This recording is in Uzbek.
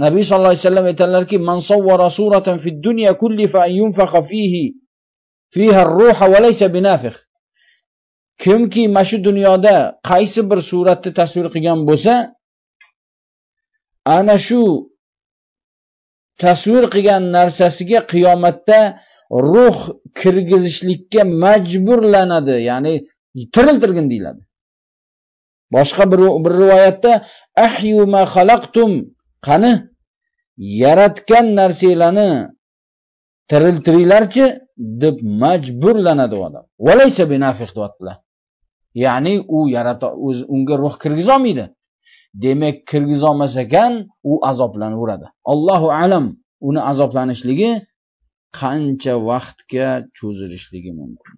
nabiy sallallohu alayhi vasallam aytganlarki, man sawwara suratan fid dunya kulli fa an yunfakha fihi fiha ruha wa laysa binafikh kimki mana shu dunyoda qaysi bir suratni tasvir qilgan bo'lsa ana shu tasvir qilgan narsasiga qiyomatda ruh kirgizishlikka majburlanadi ya'ni tiriltirgin deyiladi boshqa bir, bir rivoyatda ahyu ma xalaqtum qani yaratgan narsalarni tiriltiringlarchi deb majburlanadi u odam valaysa binafiq deyaptilar ya'ni u yarata o'zi unga ruh kirgizolmaydi demak kirgizolmas ekan u azoblanaveradi allohu alam uni azoblanishligi qancha vaqtga cho'zilishligi mumkin